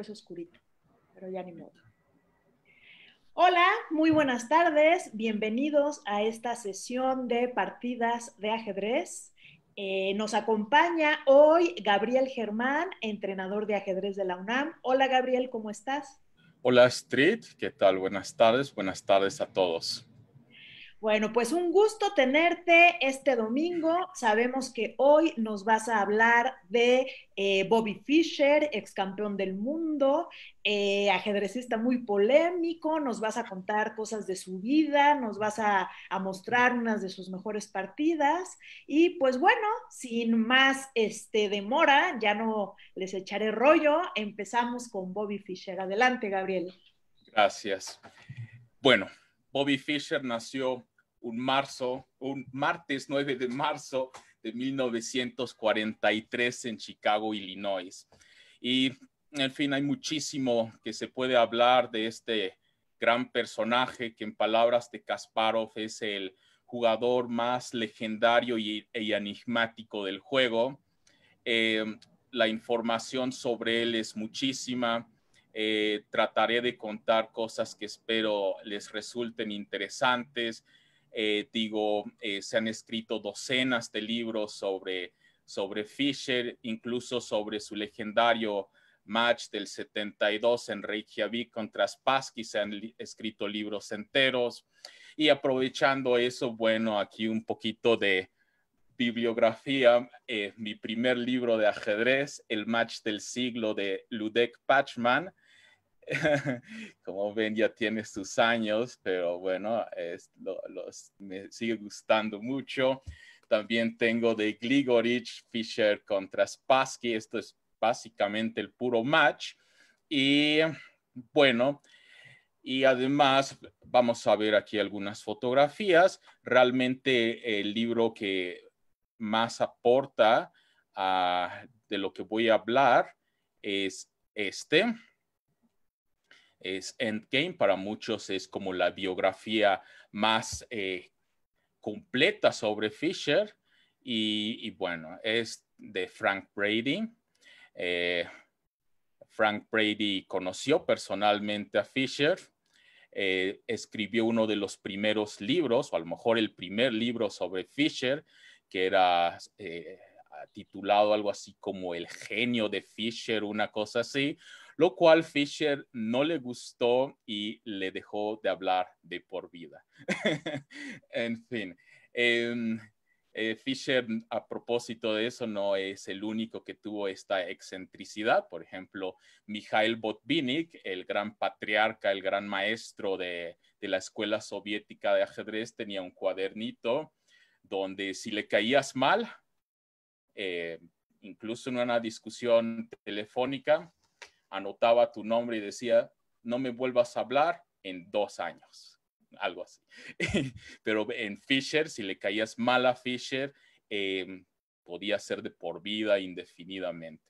es oscurito, pero ya ni modo. Hola, muy buenas tardes, bienvenidos a esta sesión de partidas de ajedrez. Eh, nos acompaña hoy Gabriel Germán, entrenador de ajedrez de la UNAM. Hola Gabriel, ¿cómo estás? Hola Street, ¿qué tal? Buenas tardes, buenas tardes a todos. Bueno, pues un gusto tenerte este domingo. Sabemos que hoy nos vas a hablar de eh, Bobby Fischer, ex campeón del mundo, eh, ajedrecista muy polémico. Nos vas a contar cosas de su vida, nos vas a, mostrar unas de sus mejores partidas. Y pues bueno, sin más este, demora, ya no les echaré rollo. Empezamos con Bobby Fischer. Adelante, Gabriel. Gracias. Bueno, Bobby Fischer nació un marzo, un martes 9 de marzo de 1943 en Chicago, Illinois. Y en fin, hay muchísimo que se puede hablar de este gran personaje que en palabras de Kasparov es el jugador más legendario y, e enigmático del juego. Eh, la información sobre él es muchísima. Eh, trataré de contar cosas que espero les resulten interesantes eh, digo, eh, se han escrito docenas de libros sobre, sobre Fisher, incluso sobre su legendario match del 72 en Reykjavik contra Spassky, se han escrito libros enteros. Y aprovechando eso, bueno, aquí un poquito de bibliografía. Eh, mi primer libro de ajedrez, El match del siglo de Ludek Pachman, como ven, ya tiene sus años, pero bueno, me sigue gustando mucho. También tengo de Gligorich, Fischer contra Spassky. Esto es básicamente el puro match. Y bueno, y además vamos a ver aquí algunas fotografías. Realmente el libro que más aporta de lo que voy a hablar es este es Endgame. Para muchos es como la biografía más eh, completa sobre Fisher. Y, bueno, es de Frank Brady. Eh, Frank Brady conoció personalmente a Fisher. Eh, escribió uno de los primeros libros, o a lo mejor el primer libro sobre Fisher, que era titulado algo así como El genio de Fisher, una cosa así, lo cual Fischer no le gustó y le dejó de hablar de por vida. en fin. Em, eh, a propósito de eso, no es el único que tuvo esta excentricidad. Por ejemplo, Mikhail Botvinnik, el gran patriarca, el gran maestro de, la escuela soviética de ajedrez, tenía un cuadernito donde si le caías mal, eh, incluso en una discusión telefónica, anotaba tu nombre y decía, no me vuelvas a hablar en dos años, algo así. Pero en Fisher, si le caías mal a Fisher, em, podía ser de por vida indefinidamente.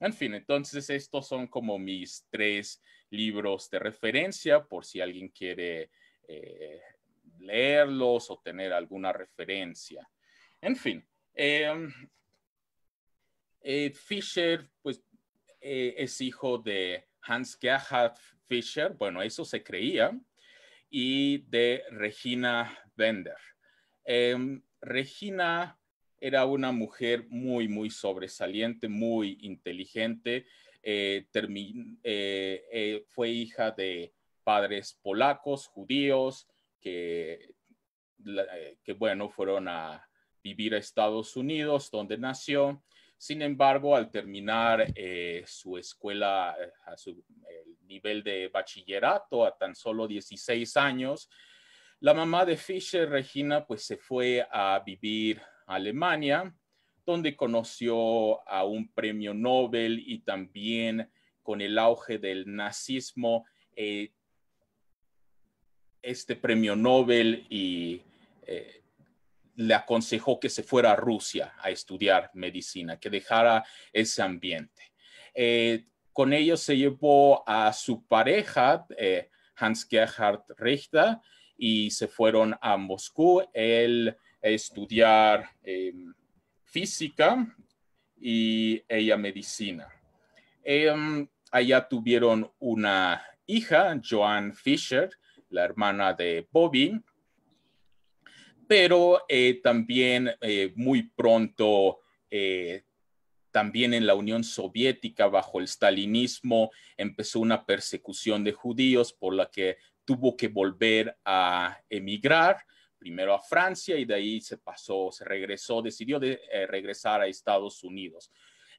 En fin, entonces estos son como mis tres libros de referencia por si alguien quiere eh, leerlos o tener alguna referencia. En fin, em, eh, Fisher, pues eh, es hijo de Hans Gerhard Fischer, bueno, eso se creía, y de Regina Bender. Em, Regina era una mujer muy, muy sobresaliente, muy inteligente. Eh, eh, fue hija de padres polacos, judíos, que, que bueno, fueron a vivir a Estados Unidos, donde nació. Sin embargo, al terminar eh, su escuela, eh, a su el nivel de bachillerato, a tan solo 16 años, la mamá de Fischer, Regina, pues se fue a vivir a Alemania, donde conoció a un premio Nobel y también con el auge del nazismo, eh, este premio Nobel y le aconsejó que se fuera a Rusia a estudiar medicina, que dejara ese ambiente. Eh, con ellos se llevó a su pareja, eh, Hans Gerhard Richter, y se fueron a Moscú. Él a estudiar em, física y ella medicina. Em, allá tuvieron una hija, Joan Fisher, la hermana de Bobby, pero eh, también eh, muy pronto, eh, también en la Unión Soviética, bajo el stalinismo, empezó una persecución de judíos por la que tuvo que volver a emigrar, primero a Francia y de ahí se pasó, se regresó, decidió regresar a Estados Unidos.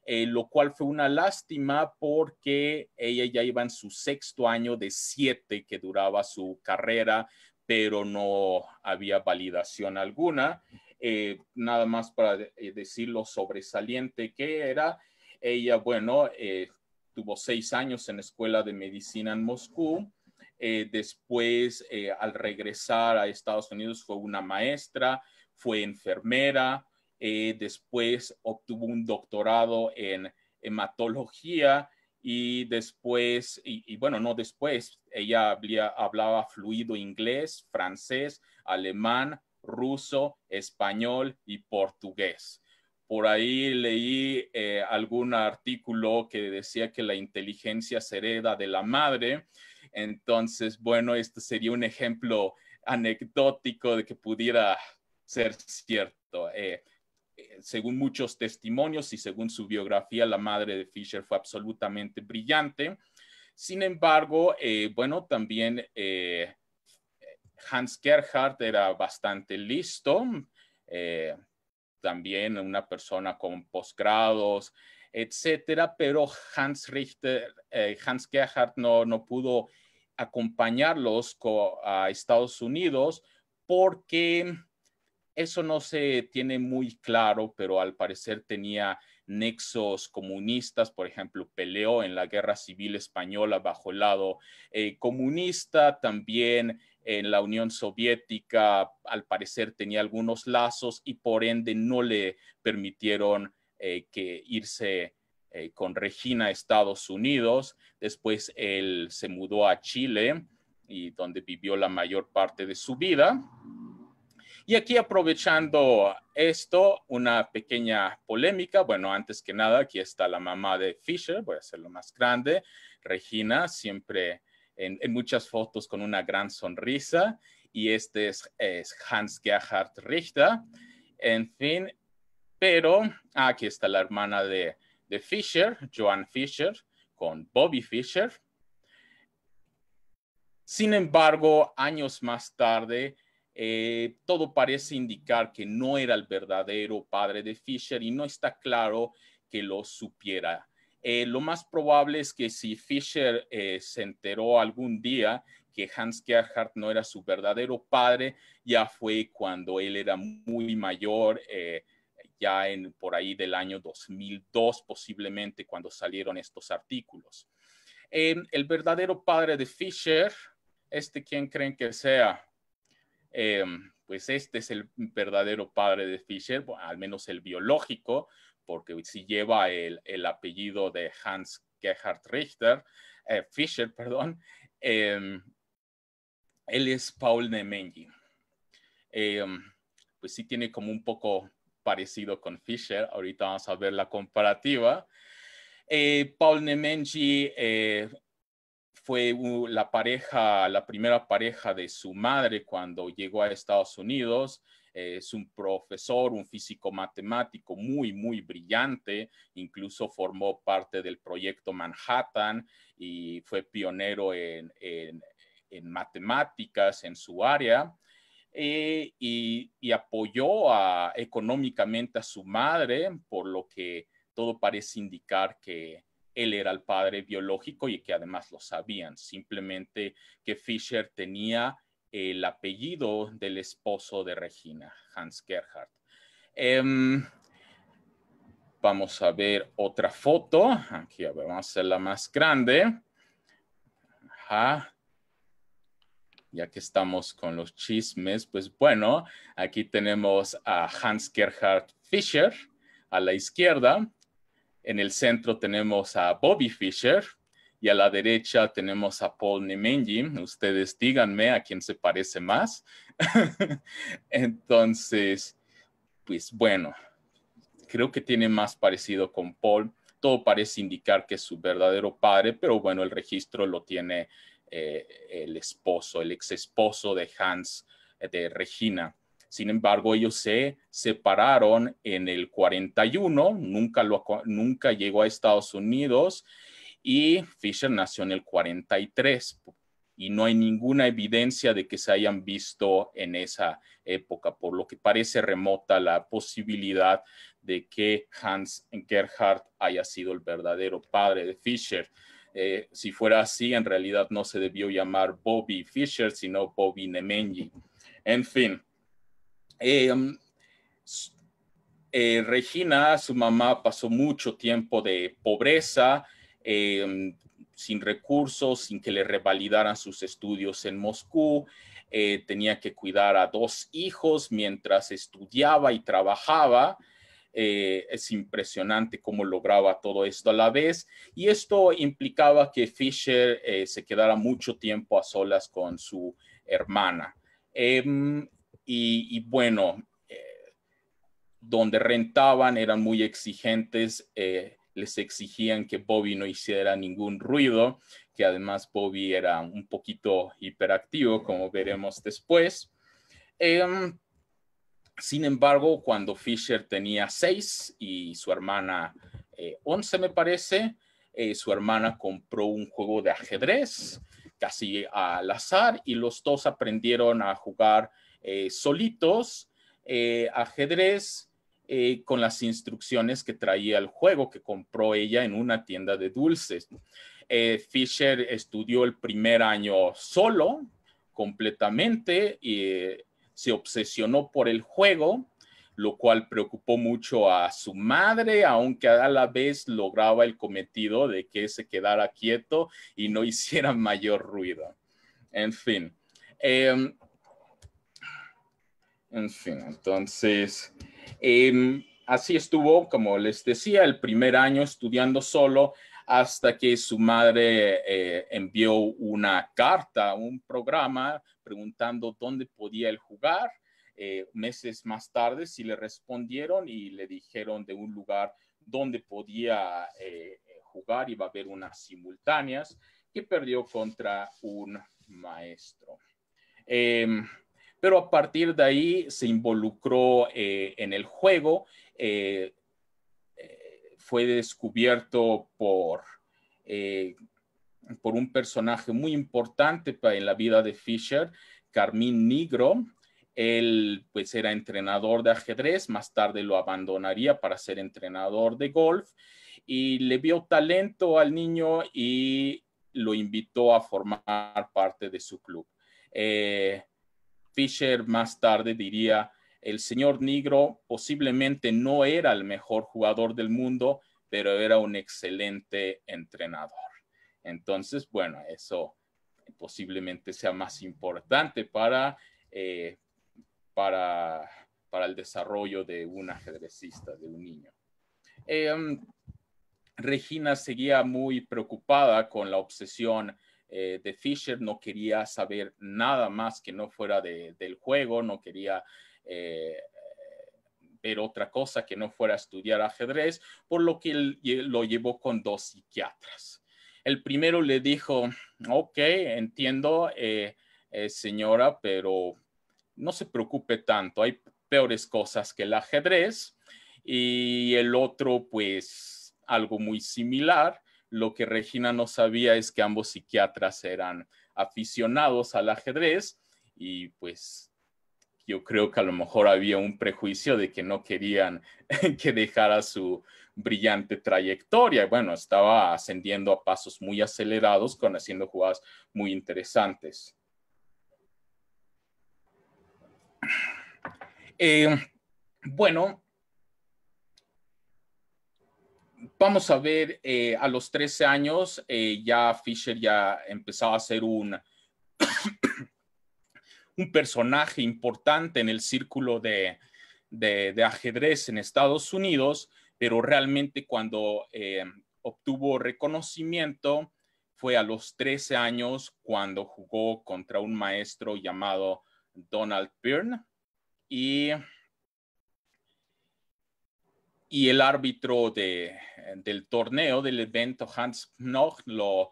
lo cual fue una lástima porque ella ya iba en su sexto año de siete que duraba su carrera pero no había validación alguna. Eh, nada más para eh, decir lo sobresaliente que era, ella, bueno, eh, tuvo seis años en la Escuela de Medicina en Moscú. después, al regresar a Estados Unidos, fue una maestra, fue enfermera, después obtuvo un doctorado en hematología y después, y, bueno, no después, ella hablaba fluido inglés, francés, alemán, ruso, español y portugués. Por ahí leí eh, algún artículo que decía que la inteligencia se hereda de la madre. Entonces, bueno, este sería un ejemplo anecdótico de que pudiera ser cierto. Eh, eh, según muchos testimonios y según su biografía, la madre de Fisher fue absolutamente brillante. Sin embargo, eh, bueno, también eh, Hans Gerhardt era bastante listo, también una persona con posgrados, etcétera, pero Hans Richter, Hans Gerhardt no, no pudo acompañarlos a Estados Unidos porque eso no se tiene muy claro, pero al parecer tenía nexos comunistas, por ejemplo, peleó en la Guerra Civil Española bajo el lado eh, comunista, también en la Unión Soviética, al parecer tenía algunos lazos y por ende no le permitieron eh, que irse eh, con Regina a Estados Unidos. Después él se mudó a Chile y donde vivió la mayor parte de su vida y aquí aprovechando esto, una pequeña polémica. Bueno, antes que nada, aquí está la mamá de Fisher, voy a hacerlo más grande. Regina, siempre en, muchas fotos con una gran sonrisa. Y este es, Hans Gerhard Richter. En fin, pero aquí está la hermana de, de Fisher, Joan Fisher, con Bobby Fisher. Sin embargo, años más tarde, eh, todo parece indicar que no era el verdadero padre de Fisher y no está claro que lo supiera. Eh, lo más probable es que si Fisher eh, se enteró algún día que Hans Gerhardt no era su verdadero padre, ya fue cuando él era muy mayor, ya en, por ahí del año 2002 posiblemente cuando salieron estos artículos. el verdadero padre de Fisher, este, ¿quién creen que sea? Em, pues este es el verdadero padre de Fisher, al menos el biológico, porque si lleva el, apellido de Hans Gerhard Richter, eh, Fisher, perdón, em, él es Paul Nemengi. Em, pues sí tiene como un poco parecido con Fisher, ahorita vamos a ver la comparativa. Eh, Paul Nemengi... Eh, fue la pareja, la primera pareja de su madre cuando llegó a Estados Unidos. Es un profesor, un físico matemático muy, muy brillante. Incluso formó parte del proyecto Manhattan y fue pionero en, en, matemáticas en su área. Eh, y, apoyó económicamente a su madre, por lo que todo parece indicar que él era el padre biológico y que además lo sabían, simplemente que Fisher tenía el apellido del esposo de Regina, Hans Gerhardt. Em, vamos a ver otra foto, aquí vamos a hacerla más grande. ya que estamos con los chismes, pues bueno, aquí tenemos a Hans Gerhard Fischer a la izquierda en el centro tenemos a Bobby Fischer y a la derecha tenemos a Paul Nemenji. Ustedes díganme a quién se parece más. Entonces, pues bueno, creo que tiene más parecido con Paul. Todo parece indicar que es su verdadero padre, pero bueno, el registro lo tiene eh, el esposo, el ex esposo de Hans, eh, de Regina. Sin embargo, ellos se separaron en el 41, nunca, lo, nunca llegó a Estados Unidos y Fisher nació en el 43 y no hay ninguna evidencia de que se hayan visto en esa época, por lo que parece remota la posibilidad de que Hans Gerhardt haya sido el verdadero padre de Fisher. Eh, si fuera así, en realidad no se debió llamar Bobby Fisher sino Bobby Nemenji En fin, eh, um, eh, Regina, su mamá, pasó mucho tiempo de pobreza, eh, um, sin recursos, sin que le revalidaran sus estudios en Moscú. tenía que cuidar a dos hijos mientras estudiaba y trabajaba. es impresionante cómo lograba todo esto a la vez. Y esto implicaba que Fisher se quedara mucho tiempo a solas con su hermana. Em, y, bueno, eh, donde rentaban eran muy exigentes, eh, les exigían que Bobby no hiciera ningún ruido, que además Bobby era un poquito hiperactivo, como veremos después. Em, sin embargo, cuando Fisher tenía seis y su hermana eh, once, me parece, su hermana compró un juego de ajedrez casi al azar y los dos aprendieron a jugar eh, solitos, eh, ajedrez eh, con las instrucciones que traía el juego que compró ella en una tienda de dulces. Fisher estudió el primer año solo, completamente, y se obsesionó por el juego, lo cual preocupó mucho a su madre, aunque a la vez lograba el cometido de que se quedara quieto y no hiciera mayor ruido. En fin, em, en fin, entonces, em, así estuvo, como les decía, el primer año estudiando solo hasta que su madre eh, envió una carta, un programa, preguntando dónde podía él jugar. Eh, meses más tarde sí le respondieron y le dijeron de un lugar donde podía eh, jugar, iba a haber unas simultáneas que perdió contra un maestro. Em, pero a partir de ahí se involucró eh, en el juego. Eh, eh, fue descubierto por, por un personaje muy importante en la vida de Fisher, Carmín Negro. Él pues era entrenador de ajedrez, más tarde lo abandonaría para ser entrenador de golf y le vio talento al niño y lo invitó a formar parte de su club. Fischer más tarde diría, el señor Negro posiblemente no era el mejor jugador del mundo, pero era un excelente entrenador. Entonces, bueno, eso posiblemente sea más importante para, eh, para, el desarrollo de un ajedrecista, de un niño. Eh, um, Regina seguía muy preocupada con la obsesión eh, de Fisher no quería saber nada más que no fuera del juego, no quería eh, eh, ver otra cosa que no fuera estudiar ajedrez, por lo que él, lo llevó con dos psiquiatras. El primero le dijo, ok, entiendo, señora, pero no se preocupe tanto, hay peores cosas que el ajedrez. Y el otro, pues, algo muy similar. Lo que Regina no sabía es que ambos psiquiatras eran aficionados al ajedrez y pues yo creo que a lo mejor había un prejuicio de que no querían que dejara su brillante trayectoria. Bueno, estaba ascendiendo a pasos muy acelerados, con haciendo jugadas muy interesantes. Eh, bueno, vamos a ver, eh, a los 13 años eh, ya Fisher ya empezaba a ser un, un personaje importante en el círculo de, de, ajedrez en Estados Unidos, pero realmente cuando eh, obtuvo reconocimiento fue a los 13 años cuando jugó contra un maestro llamado Donald Byrne y y el árbitro de, del torneo, del evento, Hans Knoch, lo,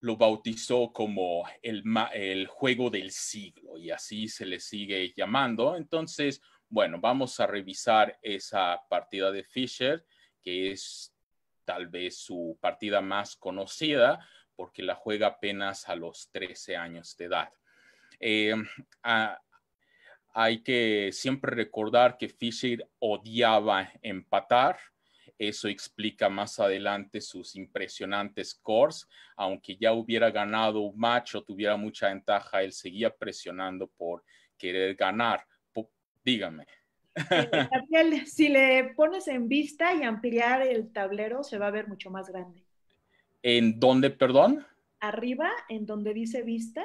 lo bautizó como el, el juego del siglo y así se le sigue llamando. Entonces, bueno, vamos a revisar esa partida de Fischer, que es tal vez su partida más conocida porque la juega apenas a los 13 años de edad. Eh, hay que siempre recordar que Fisher odiaba empatar. Eso explica más adelante sus impresionantes scores. Aunque ya hubiera ganado un match tuviera mucha ventaja, él seguía presionando por querer ganar. Dígame. Gabriel, si le pones en vista y ampliar el tablero, se va a ver mucho más grande. ¿En dónde, perdón? Arriba, en donde dice vista,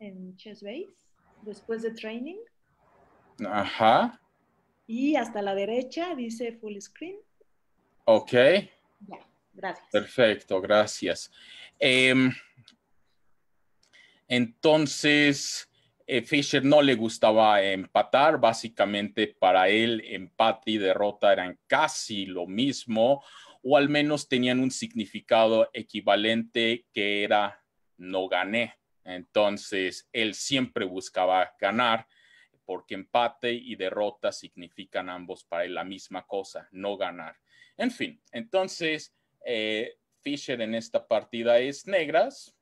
en Chess después de training. Ajá. Y hasta la derecha dice full screen. Ok. Ya, gracias. Perfecto, gracias. Em, entonces, eh, Fisher no le gustaba empatar, básicamente para él empate y derrota eran casi lo mismo, o al menos tenían un significado equivalente que era no gané. Entonces, él siempre buscaba ganar porque empate y derrota significan ambos para él la misma cosa, no ganar. En fin, entonces eh, Fisher en esta partida es negras.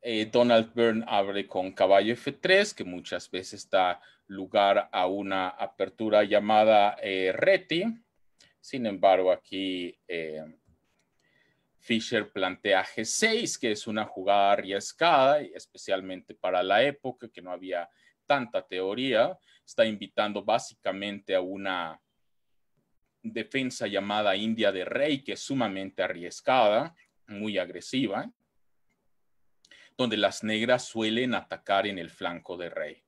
Eh, Donald Byrne abre con caballo F3, que muchas veces da lugar a una apertura llamada eh, reti. Sin embargo, aquí Fisher plantea G6, que es una jugada arriesgada, especialmente para la época, que no había tanta teoría. Está invitando básicamente a una defensa llamada India de Rey, que es sumamente arriesgada, muy agresiva, donde las negras suelen atacar en el flanco de Rey.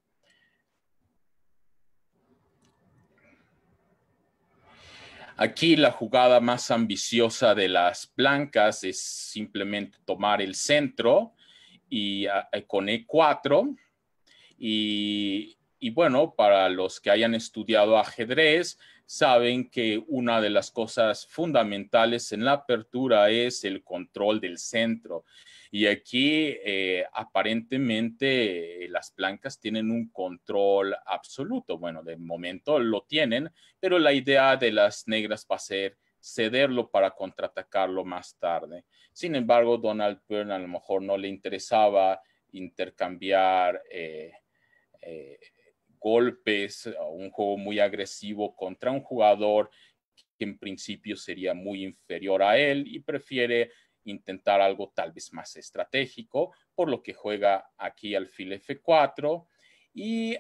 Aquí la jugada más ambiciosa de las blancas es simplemente tomar el centro y ah, eh, con E4 y, y bueno, para los que hayan estudiado ajedrez, saben que una de las cosas fundamentales en la apertura es el control del centro. Y aquí eh, aparentemente eh, las blancas tienen un control absoluto. Bueno, de momento lo tienen, pero la idea de las negras va a ser cederlo para contraatacarlo más tarde. Sin embargo, Donald Byrne a lo mejor no le interesaba intercambiar eh, golpes, un juego muy agresivo contra un jugador que en principio sería muy inferior a él y prefiere intentar algo tal vez más estratégico, por lo que juega aquí alfil F4 y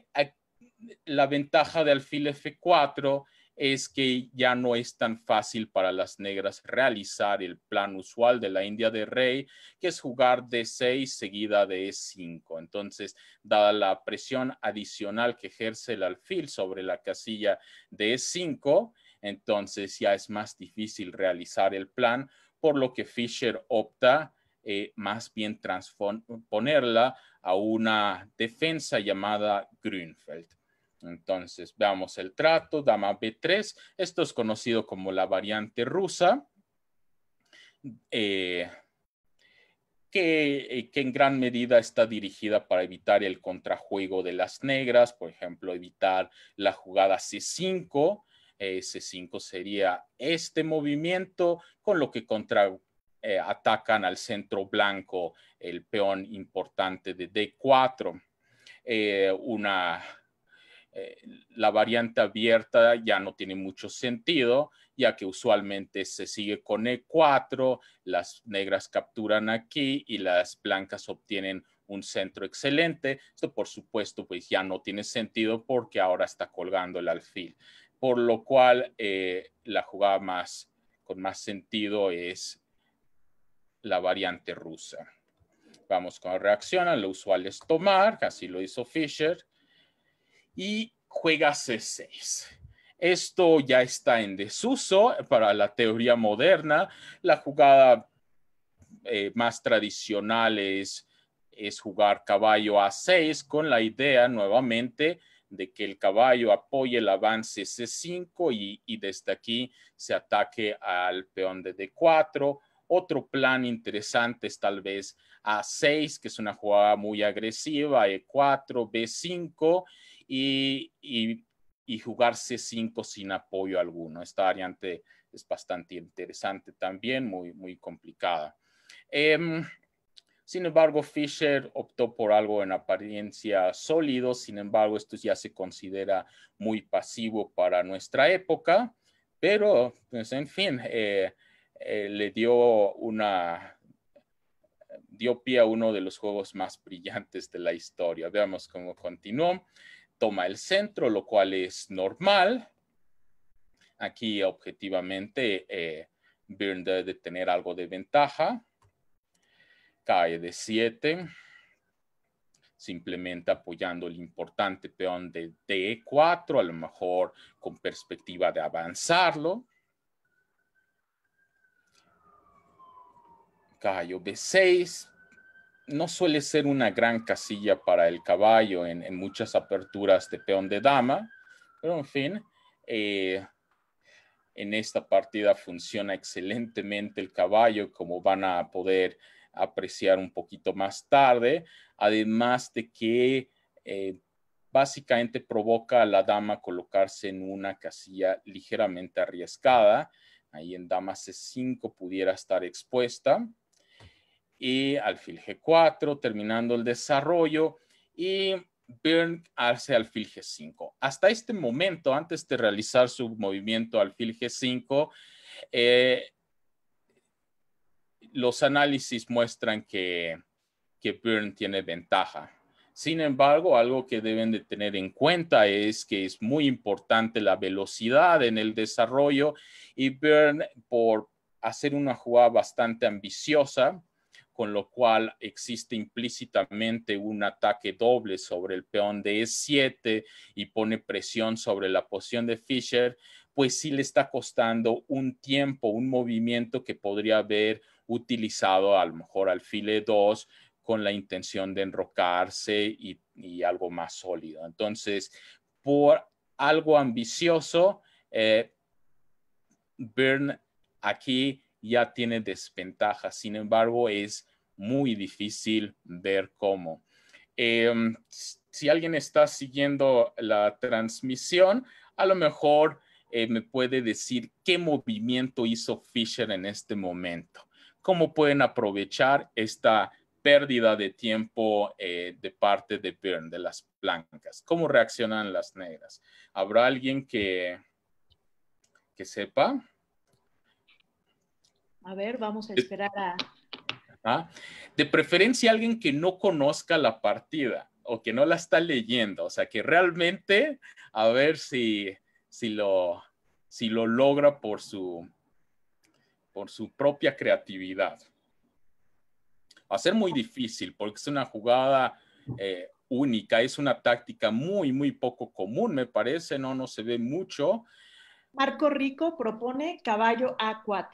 la ventaja de alfil F4 es que ya no es tan fácil para las negras realizar el plan usual de la India de Rey, que es jugar D6 seguida de E5. Entonces, dada la presión adicional que ejerce el alfil sobre la casilla de E5, entonces ya es más difícil realizar el plan, por lo que Fischer opta eh, más bien transponerla a una defensa llamada Grünfeld. Entonces, veamos el trato, dama B3. Esto es conocido como la variante rusa, eh, eh, que, en gran medida está dirigida para evitar el contrajuego de las negras, por ejemplo, evitar la jugada C5. C5 eh, sería este movimiento con lo que contra, atacan al centro blanco el peón importante de D4. una eh, la variante abierta ya no tiene mucho sentido, ya que usualmente se sigue con E4, las negras capturan aquí y las blancas obtienen un centro excelente. Esto, por supuesto, pues ya no tiene sentido porque ahora está colgando el alfil. Por lo cual, eh, la jugada más, con más sentido es la variante rusa. Vamos con reacción, lo usual es tomar, así lo hizo Fischer y juega C6. Esto ya está en desuso para la teoría moderna. La jugada eh, más tradicional es, jugar caballo A6 con la idea nuevamente de que el caballo apoye el avance C5 y, y, desde aquí se ataque al peón de D4. Otro plan interesante es tal vez A6, que es una jugada muy agresiva, E4, B5 y, y, y jugarse 5 sin apoyo alguno. Esta variante es bastante interesante también, muy, muy complicada. Em, sin embargo, Fisher optó por algo en apariencia sólido, sin embargo, esto ya se considera muy pasivo para nuestra época, pero, pues, en fin, eh, eh, le dio una dio pie a uno de los juegos más brillantes de la historia. Veamos cómo continuó toma el centro, lo cual es normal. Aquí objetivamente eh, Byrne debe tener algo de ventaja. Cae de 7, simplemente apoyando el importante peón de D4, e a lo mejor con perspectiva de avanzarlo. Cayo B6, no suele ser una gran casilla para el caballo en, muchas aperturas de peón de dama, pero en fin, eh, en esta partida funciona excelentemente el caballo, como van a poder apreciar un poquito más tarde, además de que eh, básicamente provoca a la dama colocarse en una casilla ligeramente arriesgada, ahí en dama C5 pudiera estar expuesta, y alfil G4, terminando el desarrollo y Bern hace alfil G5. Hasta este momento, antes de realizar su movimiento alfil G5, eh, los análisis muestran que, que tiene ventaja. Sin embargo, algo que deben de tener en cuenta es que es muy importante la velocidad en el desarrollo y Bern, por hacer una jugada bastante ambiciosa, con lo cual existe implícitamente un ataque doble sobre el peón de E7 y pone presión sobre la posición de Fischer, pues sí le está costando un tiempo, un movimiento que podría haber utilizado a lo mejor alfil file 2 con la intención de enrocarse y, algo más sólido. Entonces, por algo ambicioso, eh, Byrne aquí ya tiene desventajas. Sin embargo, es muy difícil ver cómo. Em, si alguien está siguiendo la transmisión, a lo mejor eh, me puede decir qué movimiento hizo Fisher en este momento. ¿Cómo pueden aprovechar esta pérdida de tiempo eh, de parte de Byrne, de las blancas? ¿Cómo reaccionan las negras? ¿Habrá alguien que, que sepa? A ver, vamos a esperar a, ¿ah? De preferencia alguien que no conozca la partida o que no la está leyendo, o sea, que realmente a ver si, si, lo, si lo logra por su, por su propia creatividad. Va a ser muy difícil porque es una jugada eh, única, es una táctica muy, muy poco común, me parece, no, no se ve mucho. Marco Rico propone caballo A4.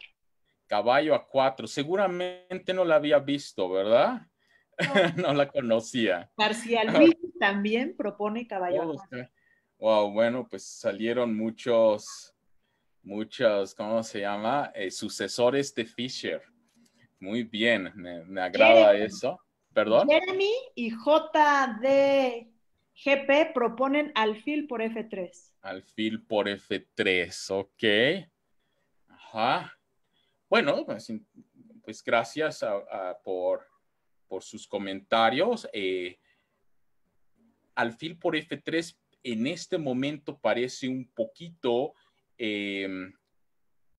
Caballo a cuatro. Seguramente no la había visto, ¿verdad? No, la conocía. Marcial también propone Caballo a cuatro. Wow, bueno, pues salieron muchos, muchos, ¿cómo se llama? Eh, sucesores de Fisher. Muy bien, me, agrada eso. Perdón. Jeremy y JDGP proponen alfil por F3. Alfil por F3, ok. Ajá bueno, pues, pues gracias por, sus comentarios. Eh, alfil por F3 en este momento parece un poquito, em,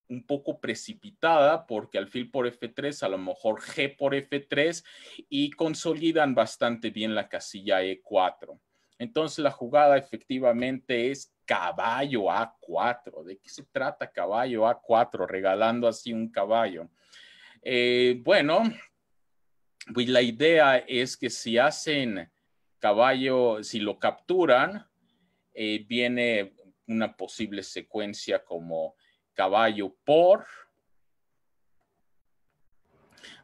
un poco precipitada porque alfil por F3, a lo mejor G por F3 y consolidan bastante bien la casilla E4. Entonces la jugada efectivamente es caballo A4. ¿De qué se trata caballo A4? Regalando así un caballo. Eh, bueno, pues la idea es que si hacen caballo, si lo capturan, eh, viene una posible secuencia como caballo por,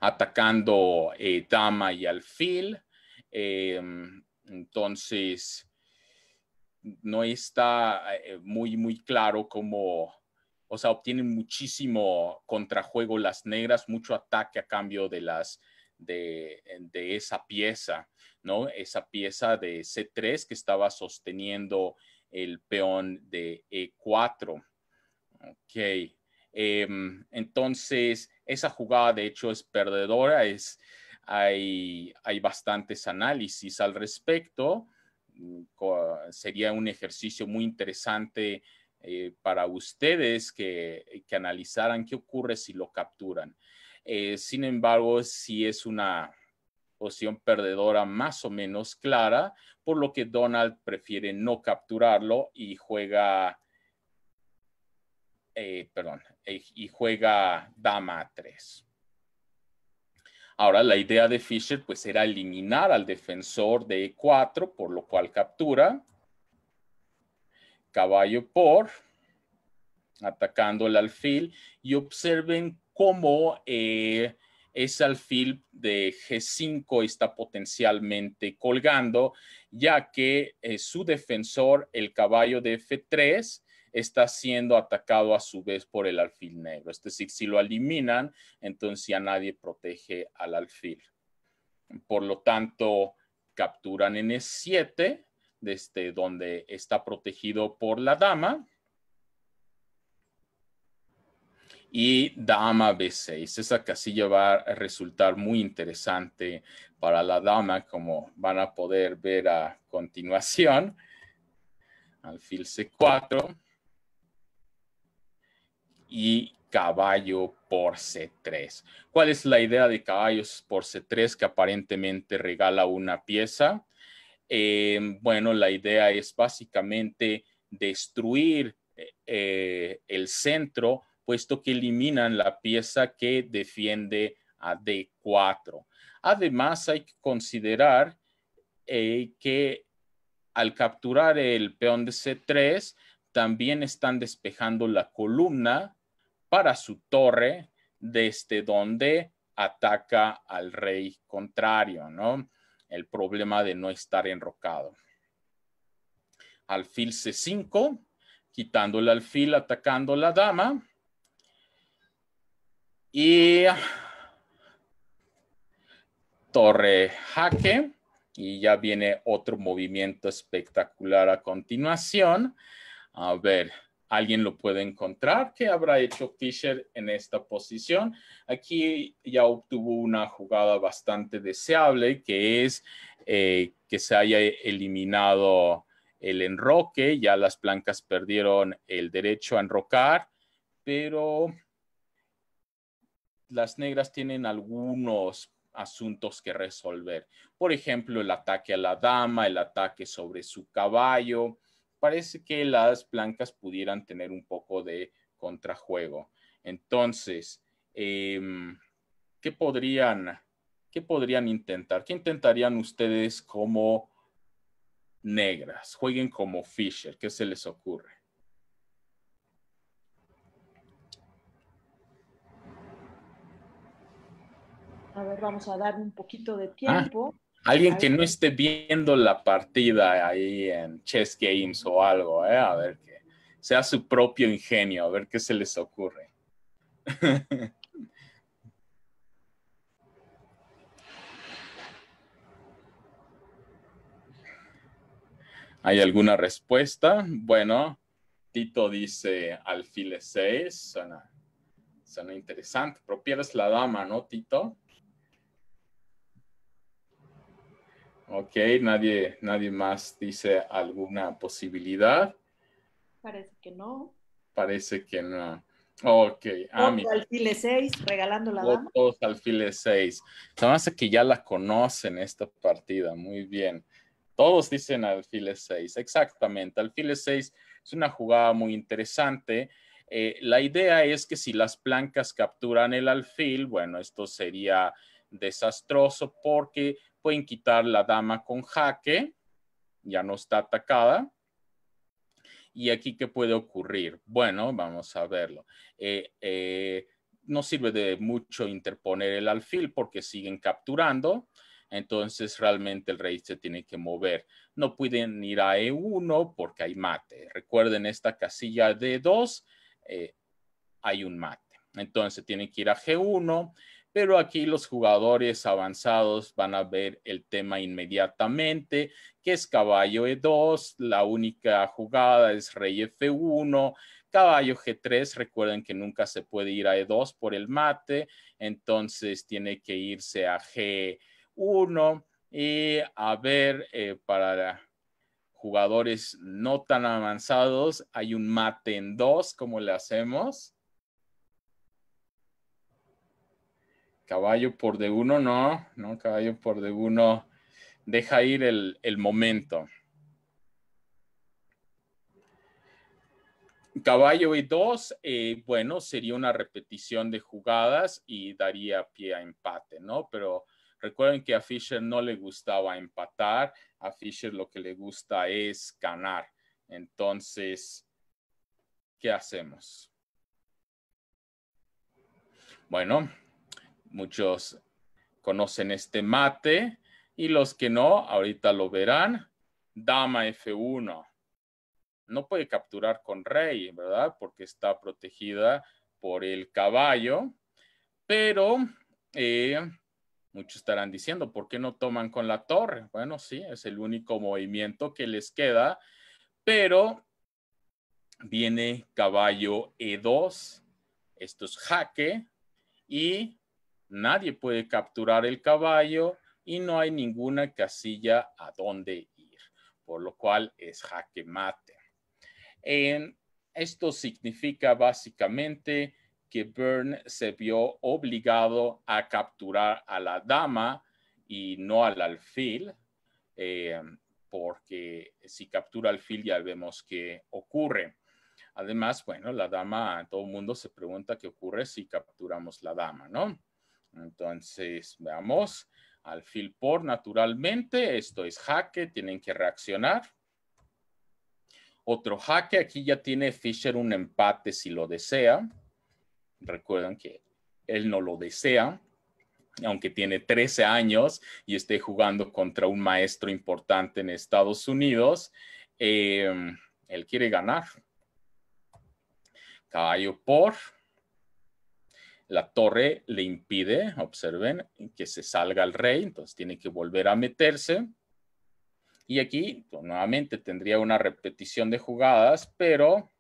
atacando eh, dama y alfil. Em, entonces, no está eh, muy, muy claro cómo, o sea, obtienen muchísimo contrajuego las negras, mucho ataque a cambio de las, de, esa pieza, ¿no? Esa pieza de C3 que estaba sosteniendo el peón de E4. Ok. Em, entonces, esa jugada de hecho es perdedora, es, hay, hay bastantes análisis al respecto sería un ejercicio muy interesante eh, para ustedes que, analizaran qué ocurre si lo capturan. Eh, sin embargo, si es una opción perdedora más o menos clara, por lo que Donald prefiere no capturarlo y juega, eh, perdón, y juega dama 3. Ahora, la idea de Fisher pues era eliminar al defensor de E4, por lo cual captura caballo por, atacando el alfil, y observen cómo eh, ese alfil de G5 está potencialmente colgando, ya que eh, su defensor, el caballo de F3, está siendo atacado a su vez por el alfil negro. Es decir, si lo eliminan, entonces ya nadie protege al alfil. Por lo tanto, capturan en E7, desde este, donde está protegido por la dama. Y dama B6. Esa casilla va a resultar muy interesante para la dama, como van a poder ver a continuación. Alfil C4 y caballo por C3. ¿Cuál es la idea de caballos por C3 que aparentemente regala una pieza? Eh, bueno, la idea es básicamente destruir eh, el centro, puesto que eliminan la pieza que defiende a D4. Además, hay que considerar eh, que al capturar el peón de C3, también están despejando la columna para su torre desde donde ataca al rey contrario, ¿no? El problema de no estar enrocado. Alfil C5, quitando el alfil, atacando la dama. Y torre jaque. Y ya viene otro movimiento espectacular a continuación. A ver, alguien lo puede encontrar. que habrá hecho Fisher en esta posición? Aquí ya obtuvo una jugada bastante deseable, que es eh, que se haya eliminado el enroque, ya las blancas perdieron el derecho a enrocar, pero las negras tienen algunos asuntos que resolver. Por ejemplo, el ataque a la dama, el ataque sobre su caballo, parece que las blancas pudieran tener un poco de contrajuego. Entonces, em, ¿qué, podrían, ¿qué podrían intentar? ¿Qué intentarían ustedes como negras? Jueguen como Fisher, ¿qué se les ocurre? A ver, vamos a dar un poquito de ah. tiempo. Alguien que no esté viendo la partida ahí en Chess Games o algo, ¿eh? a ver que sea su propio ingenio, a ver qué se les ocurre. ¿Hay alguna respuesta? Bueno, Tito dice alfile 6, suena, interesante, Propieras la dama, ¿no, Tito? Ok, nadie, nadie más dice alguna posibilidad. Parece que no. Parece que no. Ok, Ami. Ah, alfiles 6, regalando la dama. Todos alfiles 6. Se me hace que ya la conocen esta partida. Muy bien. Todos dicen alfiles 6. Exactamente. Alfiles 6 es una jugada muy interesante. Eh, la idea es que si las blancas capturan el alfil, bueno, esto sería desastroso porque Pueden quitar la dama con jaque, ya no está atacada. ¿Y aquí qué puede ocurrir? Bueno, vamos a verlo. Eh, eh, no sirve de mucho interponer el alfil porque siguen capturando. Entonces realmente el rey se tiene que mover. No pueden ir a E1 porque hay mate. Recuerden esta casilla D2, eh, hay un mate. Entonces tienen que ir a G1 pero aquí los jugadores avanzados van a ver el tema inmediatamente, que es caballo E2, la única jugada es rey F1, caballo G3, recuerden que nunca se puede ir a E2 por el mate, entonces tiene que irse a G1 y a ver eh, para jugadores no tan avanzados, hay un mate en 2, ¿cómo le hacemos? Caballo por de uno, no, no, caballo por de uno deja ir el, momento. Caballo y dos, eh, bueno, sería una repetición de jugadas y daría pie a empate, ¿no? Pero recuerden que a Fisher no le gustaba empatar, a Fisher lo que le gusta es ganar. Entonces, ¿qué hacemos? Bueno, Muchos conocen este mate y los que no, ahorita lo verán. Dama F1. No puede capturar con rey, ¿verdad? Porque está protegida por el caballo. Pero eh, muchos estarán diciendo, ¿por qué no toman con la torre? Bueno, sí, es el único movimiento que les queda, pero viene caballo E2, esto es jaque, y nadie puede capturar el caballo y no hay ninguna casilla a dónde ir, por lo cual es jaque mate. esto significa básicamente que Byrne se vio obligado a capturar a la dama y no al alfil, eh, porque si captura alfil ya vemos qué ocurre. Además, bueno, la dama, todo el mundo se pregunta qué ocurre si capturamos la dama, ¿no? Entonces, veamos, alfil por naturalmente, esto es jaque, tienen que reaccionar. Otro jaque, aquí ya tiene Fisher un empate si lo desea. Recuerden que él no lo desea, aunque tiene 13 años y esté jugando contra un maestro importante en Estados Unidos, eh, él quiere ganar. Caballo por, la torre le impide, observen, que se salga el rey, entonces tiene que volver a meterse. Y aquí pues, nuevamente tendría una repetición de jugadas, pero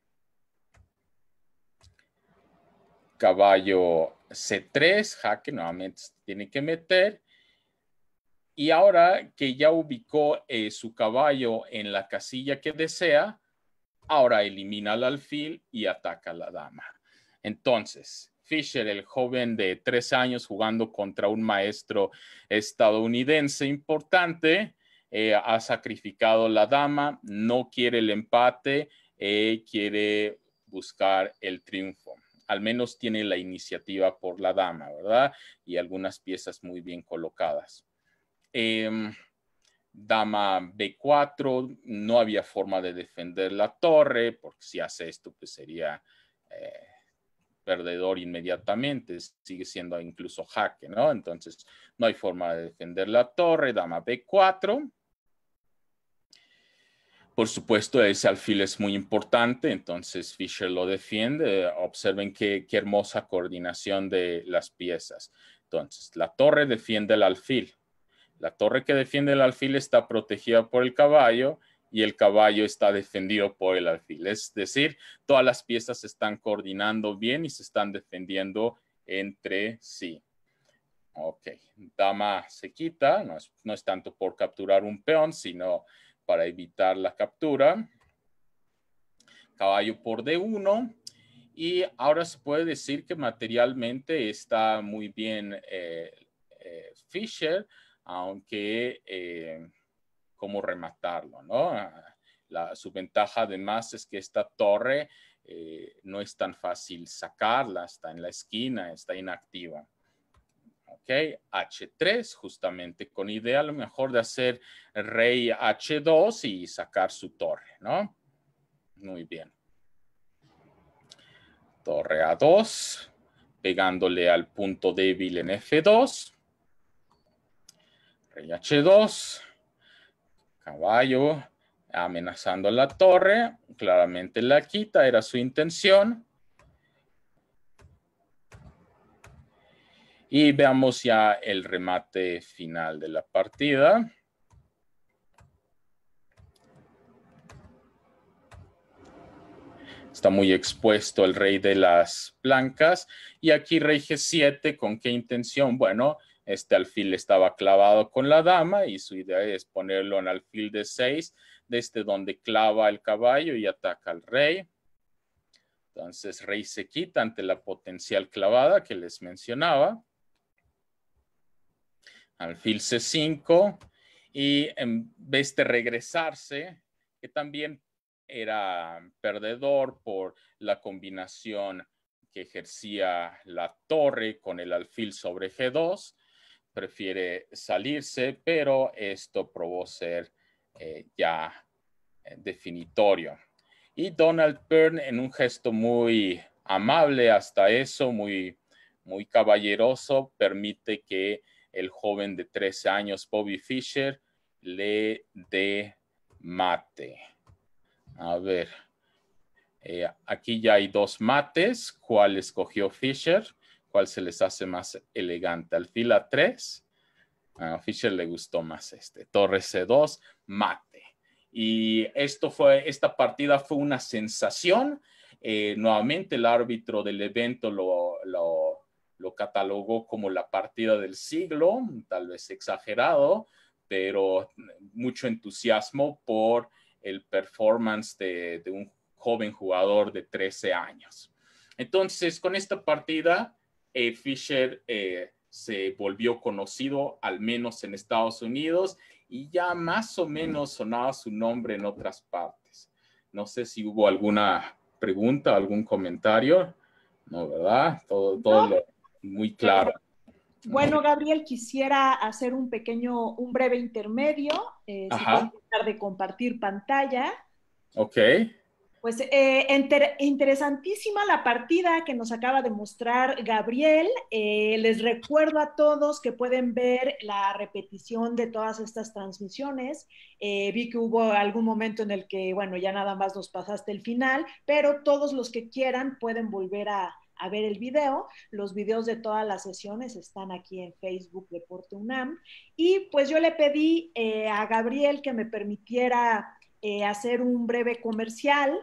caballo C3, jaque nuevamente tiene que meter. Y ahora que ya ubicó eh, su caballo en la casilla que desea, ahora elimina el alfil y ataca a la dama. Entonces, Fisher, el joven de tres años jugando contra un maestro estadounidense importante, eh, ha sacrificado la dama, no quiere el empate, eh, quiere buscar el triunfo. Al menos tiene la iniciativa por la dama, ¿verdad? Y algunas piezas muy bien colocadas. Em, dama B4, no había forma de defender la torre, porque si hace esto, pues sería eh, perdedor inmediatamente, sigue siendo incluso jaque, ¿no? Entonces, no hay forma de defender la torre, dama b4. Por supuesto, ese alfil es muy importante, entonces Fischer lo defiende. Observen qué, qué hermosa coordinación de las piezas. Entonces, la torre defiende el alfil. La torre que defiende el alfil está protegida por el caballo y el caballo está defendido por el alfil. Es decir, todas las piezas se están coordinando bien y se están defendiendo entre sí. Ok, dama se quita, no es, tanto por capturar un peón, sino para evitar la captura. Caballo por D1. Y ahora se puede decir que materialmente está muy bien eh, eh Fischer, aunque... Eh, cómo rematarlo, ¿no? Ah, la, su ventaja además es que esta torre eh, no es tan fácil sacarla, está en la esquina, está inactiva. ¿ok? H3, justamente con idea a lo mejor de hacer rey H2 y sacar su torre, ¿no? Muy bien. Torre A2, pegándole al punto débil en F2. Rey H2, Caballo amenazando la torre, claramente la quita, era su intención. Y veamos ya el remate final de la partida. Está muy expuesto el rey de las blancas. Y aquí rey G7, ¿con qué intención? Bueno, este alfil estaba clavado con la dama y su idea es ponerlo en alfil de 6, desde este donde clava el caballo y ataca al rey. Entonces, rey se quita ante la potencial clavada que les mencionaba. Alfil C5 y en vez de regresarse, que también era perdedor por la combinación que ejercía la torre con el alfil sobre G2, prefiere salirse, pero esto probó ser eh, ya eh, definitorio. Y Donald Byrne, en un gesto muy amable hasta eso, muy, muy caballeroso, permite que el joven de 13 años, Bobby Fischer, le dé mate. A ver, eh, aquí ya hay dos mates, ¿cuál escogió Fisher? cuál se les hace más elegante. Al fila 3, a Fischer le gustó más este. Torre C2, mate. Y esto fue, esta partida fue una sensación. Eh, nuevamente el árbitro del evento lo, catalogó como la partida del siglo, tal vez exagerado, pero mucho entusiasmo por el performance de, de, un joven jugador de 13 años. Entonces, con esta partida, eh, Fisher eh, se volvió conocido, al menos en Estados Unidos, y ya más o menos sonaba su nombre en otras partes. No sé si hubo alguna pregunta, algún comentario. No, ¿verdad? Todo, todo muy claro. Bueno, Gabriel, quisiera hacer un pequeño, un breve intermedio. Eh, si puedes de compartir pantalla. Ok. Pues eh, interesantísima la partida que nos acaba de mostrar Gabriel. Eh, les recuerdo a todos que pueden ver la repetición de todas estas transmisiones. Eh, vi que hubo algún momento en el que, bueno, ya nada más nos pasaste el final, pero todos los que quieran pueden volver a, ver el video. Los videos de todas las sesiones están aquí en Facebook Deporte UNAM. Y pues yo le pedí a Gabriel que me permitiera hacer un breve comercial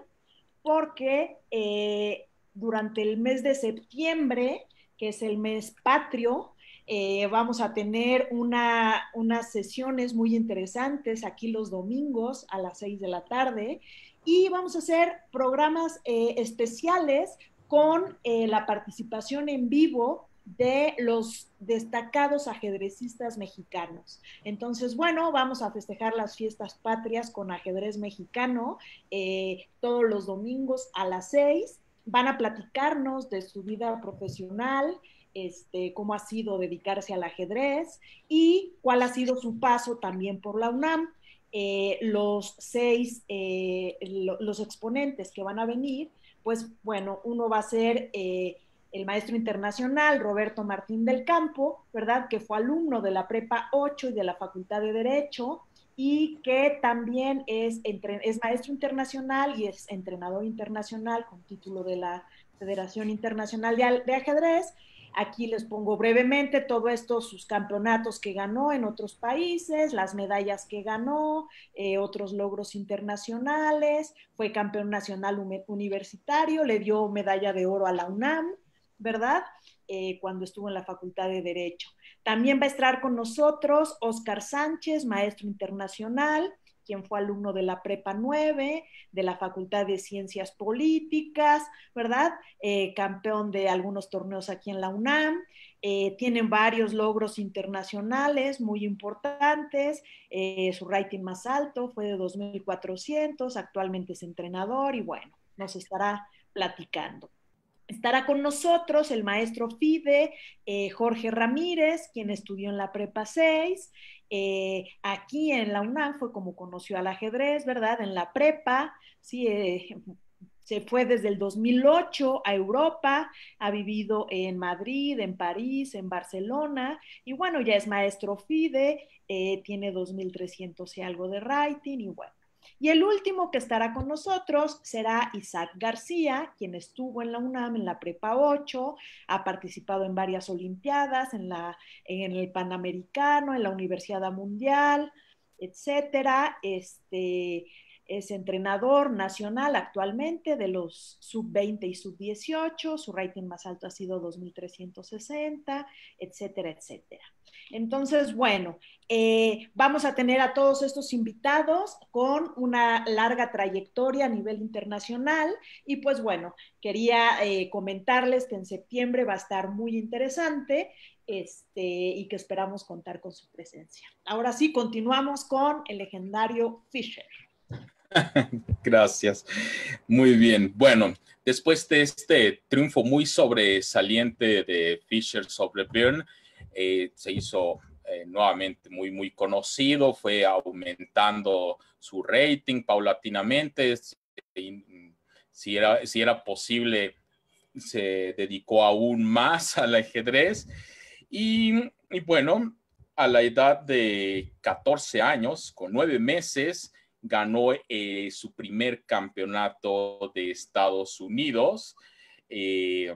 porque eh, durante el mes de septiembre, que es el mes patrio, eh, vamos a tener unas sesiones muy interesantes aquí los domingos a las 6 de la tarde y vamos a hacer programas eh, especiales con la participación en vivo de los destacados ajedrecistas mexicanos. Entonces, bueno, vamos a festejar las fiestas patrias con ajedrez mexicano eh, todos los domingos a las seis. Van a platicarnos de su vida profesional, este, cómo ha sido dedicarse al ajedrez y cuál ha sido su paso también por la UNAM. Eh, los seis, eh, los exponentes que van a venir, pues bueno, uno va a ser el maestro internacional Roberto Martín del Campo, ¿verdad? Que fue alumno de la Prepa 8 y de la Facultad de Derecho y que también es, es maestro internacional y es entrenador internacional con título de la Federación Internacional de, Ajedrez. Aquí les pongo brevemente todo esto, sus campeonatos que ganó en otros países, las medallas que ganó, eh, otros logros internacionales, fue campeón nacional universitario, le dio medalla de oro a la UNAM, ¿verdad? Eh, cuando estuvo en la Facultad de Derecho. También va a estar con nosotros Oscar Sánchez, maestro internacional, quien fue alumno de la Prepa 9, de la Facultad de Ciencias Políticas, ¿verdad? Eh, campeón de algunos torneos aquí en la UNAM. Eh, tienen varios logros internacionales muy importantes. su rating más alto fue de 2.400, actualmente es entrenador y bueno, nos estará platicando. Estará con nosotros el maestro FIDE, eh, Jorge Ramírez, quien estudió en la Prepa 6. Eh, aquí en la UNAM fue como conoció al ajedrez, ¿verdad? En la Prepa, sí, eh, se fue desde el 2008 a Europa, ha vivido en Madrid, en París, en Barcelona, y bueno, ya es maestro FIDE, tiene 2.300 y algo de writing, y bueno y el último que estará con nosotros será Isaac García, quien estuvo en la UNAM en la Prepa 8, ha participado en varias Olimpiadas, en, la, en el Panamericano, en la Universidad Mundial, etcétera. Este, es entrenador nacional actualmente de los sub-20 y sub-18, su rating más alto ha sido 2360, etcétera, etcétera. Entonces, bueno, eh, vamos a tener a todos estos invitados con una larga trayectoria a nivel internacional y pues bueno, quería eh, comentarles que en septiembre va a estar muy interesante este, y que esperamos contar con su presencia. Ahora sí, continuamos con el legendario Fisher. Gracias. Muy bien. Bueno, después de este triunfo muy sobresaliente de Fisher sobre Byrne, eh, se hizo eh, nuevamente muy, muy conocido, fue aumentando su rating paulatinamente. Si, era, si era posible, se dedicó aún más al ajedrez. Y, y bueno, a la edad de 14 años, con nueve meses, ganó eh, su primer campeonato de Estados Unidos eh,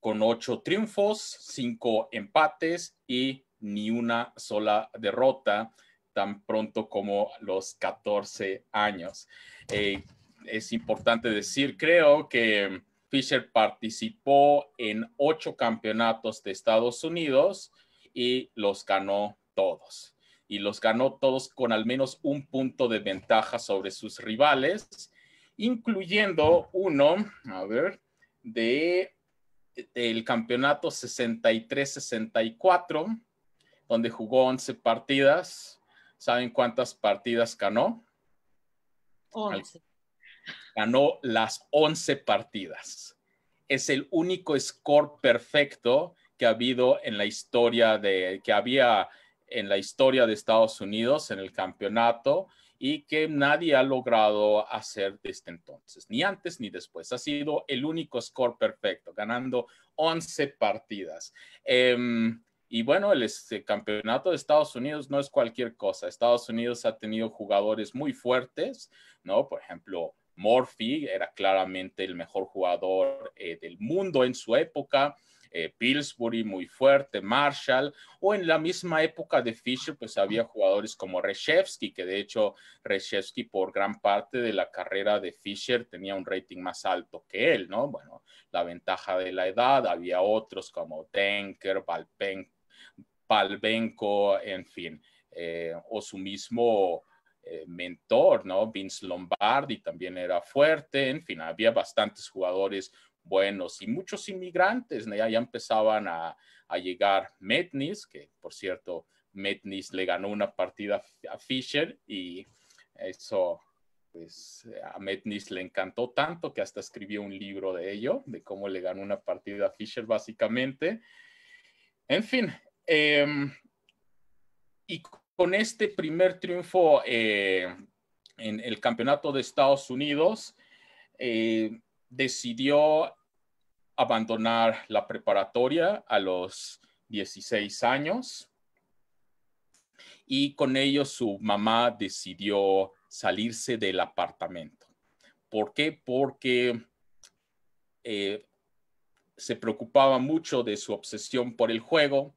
con ocho triunfos, cinco empates y ni una sola derrota tan pronto como los 14 años. Eh, es importante decir, creo que Fisher participó en ocho campeonatos de Estados Unidos y los ganó todos y los ganó todos con al menos un punto de ventaja sobre sus rivales, incluyendo uno, a ver, de el campeonato 63-64, donde jugó 11 partidas. ¿Saben cuántas partidas ganó? 11. Ganó las 11 partidas. Es el único score perfecto que ha habido en la historia de que había en la historia de Estados Unidos en el campeonato y que nadie ha logrado hacer desde entonces, ni antes ni después. Ha sido el único score perfecto, ganando 11 partidas. Em, y bueno, el, este, campeonato de Estados Unidos no es cualquier cosa. Estados Unidos ha tenido jugadores muy fuertes, ¿no? Por ejemplo, Morphy era claramente el mejor jugador eh, del mundo en su época. Eh, Pillsbury muy fuerte, Marshall, o en la misma época de Fisher, pues había jugadores como Reshevsky, que de hecho Reshevsky por gran parte de la carrera de Fisher tenía un rating más alto que él, ¿no? Bueno, la ventaja de la edad, había otros como Denker, Palbenko, en fin, eh, o su mismo eh, mentor, ¿no? Vince Lombardi también era fuerte, en fin, había bastantes jugadores buenos y muchos inmigrantes ya, ya empezaban a, a, llegar Metnis, que por cierto, Metnis le ganó una partida a Fischer y eso, pues a Metnis le encantó tanto que hasta escribió un libro de ello, de cómo le ganó una partida a Fischer básicamente. En fin, em, y con este primer triunfo eh, en el campeonato de Estados Unidos, eh, decidió abandonar la preparatoria a los 16 años y con ello su mamá decidió salirse del apartamento. ¿Por qué? Porque eh, se preocupaba mucho de su obsesión por el juego.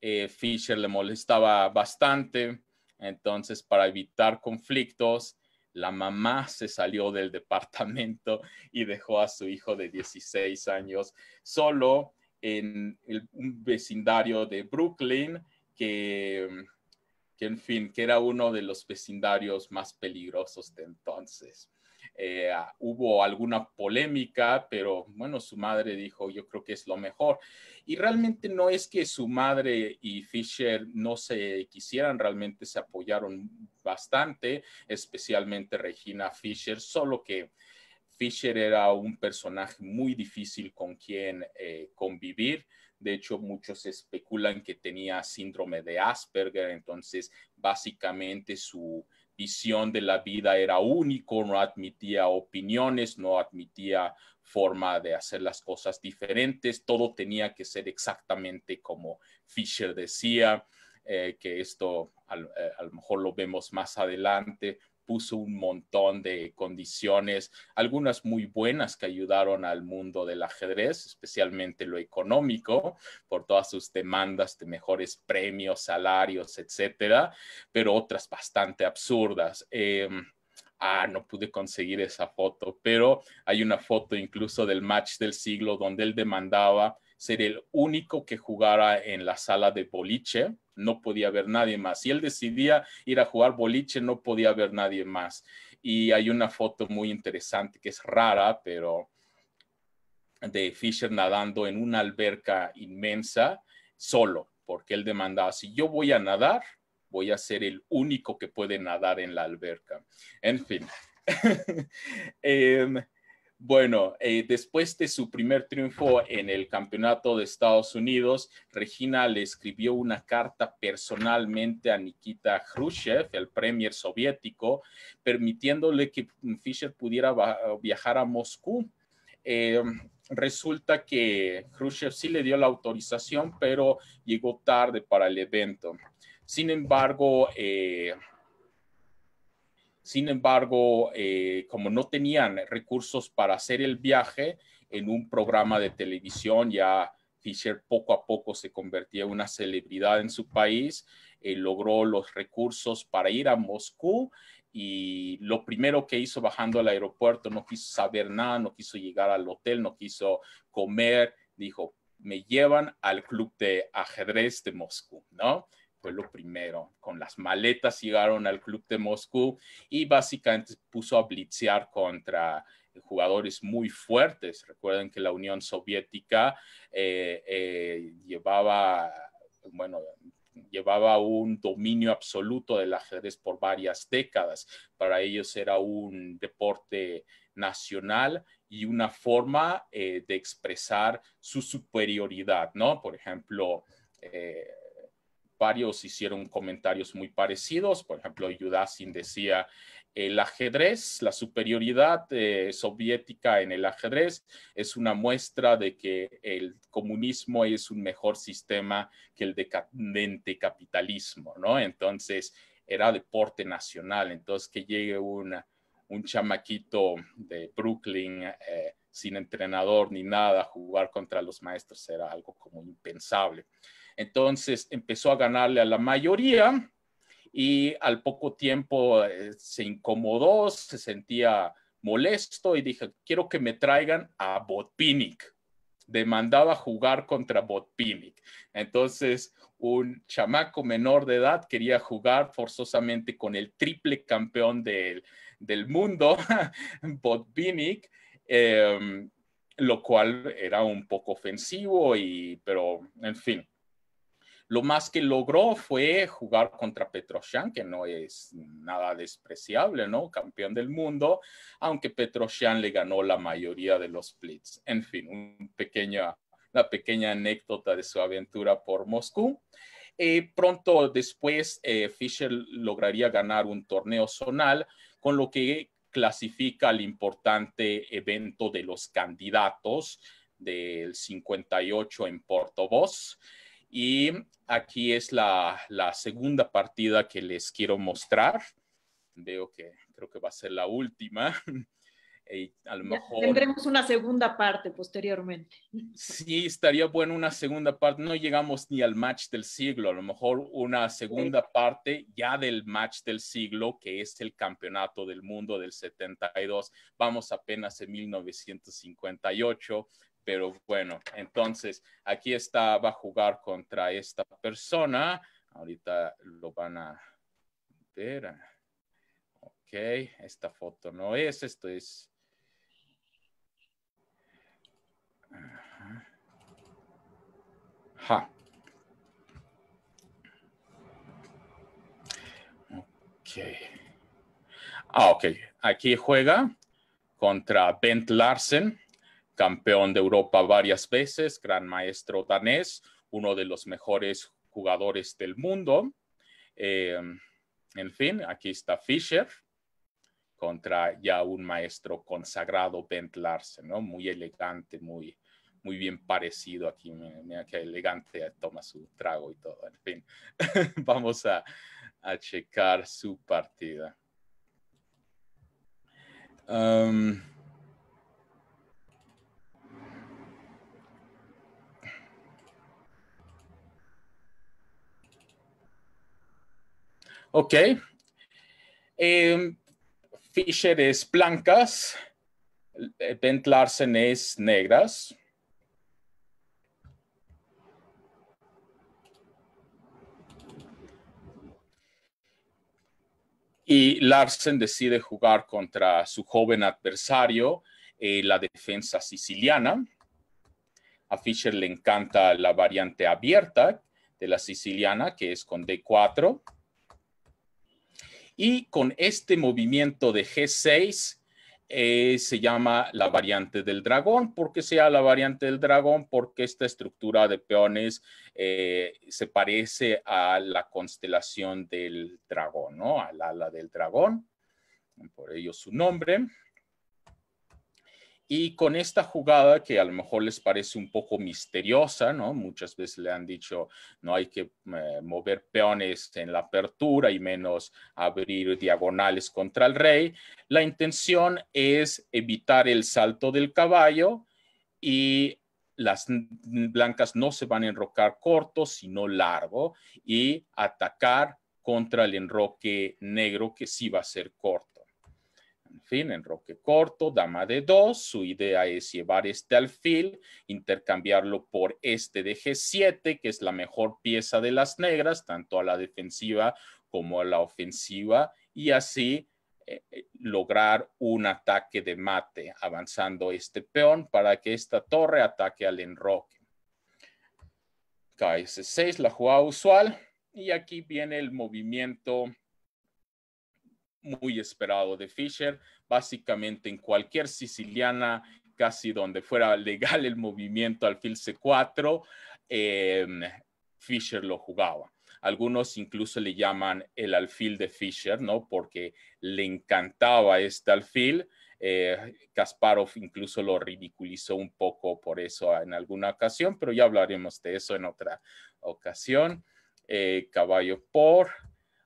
Eh, Fisher le molestaba bastante. Entonces, para evitar conflictos, la mamá se salió del departamento y dejó a su hijo de 16 años solo en un vecindario de Brooklyn que, mm, que, en fin, que era uno de los vecindarios más peligrosos de entonces. Eh, hubo alguna polémica, pero bueno, su madre dijo, yo creo que es lo mejor. Y realmente no es que su madre y Fisher no se quisieran, realmente se apoyaron bastante, especialmente Regina Fisher, solo que Fisher era un personaje muy difícil con quien eh, convivir. De hecho, muchos especulan que tenía síndrome de Asperger, entonces básicamente su visión de la vida era único, no admitía opiniones, no admitía forma de hacer las cosas diferentes, todo tenía que ser exactamente como Fisher decía, eh, que esto eh, a lo mejor lo vemos más adelante, puso un montón de condiciones, algunas muy buenas que ayudaron al mundo del ajedrez, especialmente lo económico, por todas sus demandas de mejores premios, salarios, etcétera, pero otras bastante absurdas. Em, ah, no pude conseguir esa foto, pero hay una foto incluso del match del siglo donde él demandaba ser el único que jugara en la sala de boliche, no podía haber nadie más. Si él decidía ir a jugar boliche, no podía haber nadie más. Y hay una foto muy interesante que es rara, pero de Fisher nadando en una alberca inmensa solo, porque él demandaba, si yo voy a nadar, voy a ser el único que puede nadar en la alberca. En fin. Em, bueno, eh, después de su primer triunfo en el campeonato de Estados Unidos, Regina le escribió una carta personalmente a Nikita Khrushchev, el premier soviético, permitiéndole que Fischer pudiera viajar a Moscú. Eh, resulta que Khrushchev sí le dio la autorización, pero llegó tarde para el evento. Sin embargo, eh, sin embargo, eh, como no tenían recursos para hacer el viaje en un programa de televisión, ya Fisher poco a poco se convertía en una celebridad en su país, eh, logró los recursos para ir a Moscú y lo primero que hizo bajando al aeropuerto, no quiso saber nada, no quiso llegar al hotel, no quiso comer, dijo, me llevan al club de ajedrez de Moscú, ¿no? lo primero. Con las maletas llegaron al club de Moscú y básicamente puso a blitzear contra jugadores muy fuertes. Recuerden que la Unión Soviética eh, eh, llevaba, bueno, llevaba un dominio absoluto del ajedrez por varias décadas. Para ellos era un deporte nacional y una forma eh, de expresar su superioridad, ¿no? Por ejemplo, eh, varios hicieron comentarios muy parecidos. Por ejemplo, Yudasin decía, el ajedrez, la superioridad eh, soviética en el ajedrez es una muestra de que el comunismo es un mejor sistema que el decadente capitalismo, ¿no? Entonces, era deporte nacional. Entonces, que llegue un chamaquito de Brooklyn. Eh, sin entrenador ni nada, a jugar contra los maestros era algo como impensable. Entonces empezó a ganarle a la mayoría y al poco tiempo eh, se incomodó, se sentía molesto y dije, quiero que me traigan a Botvinnik. Demandaba jugar contra Botvinnik. Entonces, un chamaco menor de edad quería jugar forzosamente con el triple campeón del, mundo, Botvinnik, em, lo cual era un poco ofensivo, y, pero en fin lo más que logró fue jugar contra Petrosyan, que no es nada despreciable, ¿no? Campeón del mundo, aunque Petrosyan le ganó la mayoría de los splits. En fin, un pequeña, una pequeña anécdota de su aventura por Moscú. Eh, pronto después, eh, Fischer lograría ganar un torneo zonal, con lo que clasifica el importante evento de los candidatos del 58 en Portobos. Y aquí es la, segunda partida que les quiero mostrar. Veo que creo que va a ser la última. Y eh, a mejor... Tendremos una segunda parte posteriormente. Sí, estaría bueno una segunda parte. No llegamos ni al match del siglo, a lo mejor una segunda parte ya del match del siglo, que es el campeonato del mundo del 72. Vamos apenas en 1958 pero bueno, entonces aquí está, va a jugar contra esta persona. Ahorita lo van a ver. Ok, esta foto no es, esto es... Ok. Ah, ok. Aquí juega contra Bent Larsen campeón de Europa varias veces, gran maestro danés, uno de los mejores jugadores del mundo. Eh, en fin, aquí está Fischer contra ya un maestro consagrado, Bent Larsen, Muy elegante, muy, muy bien parecido aquí. Mira qué elegante toma su trago y todo. En fin, vamos a, a, checar su partida. Ok. Em, eh, Fisher es blancas. Bent Larsen es negras. Y Larsen decide jugar contra su joven adversario, eh, la defensa siciliana. A Fischer le encanta la variante abierta de la siciliana, que es con D4. Y con este movimiento de G6 eh, se llama la variante del dragón. ¿Por qué sea la variante del dragón? Porque esta estructura de peones eh, se parece a la constelación del dragón, ¿no? Al ala del dragón. Por ello su nombre. Y con esta jugada que a lo mejor les parece un poco misteriosa, ¿no? Muchas veces le han dicho, no hay que eh, mover peones en la apertura y menos abrir diagonales contra el rey. La intención es evitar el salto del caballo y las blancas no se van a enrocar corto, sino largo y atacar contra el enroque negro que sí va a ser corto fin, enroque corto, dama de 2 Su idea es llevar este alfil, intercambiarlo por este de G7, que es la mejor pieza de las negras, tanto a la defensiva como a la ofensiva, y así eh, eh, lograr un ataque de mate, avanzando este peón para que esta torre ataque al enroque. ks 6 la jugada usual, y aquí viene el movimiento muy esperado de Fischer, básicamente en cualquier siciliana, casi donde fuera legal el movimiento alfil C4, eh, em, Fischer lo jugaba. Algunos incluso le llaman el alfil de Fischer, ¿no? Porque le encantaba este alfil. Eh, Kasparov incluso lo ridiculizó un poco por eso en alguna ocasión, pero ya hablaremos de eso en otra ocasión. Eh, caballo por,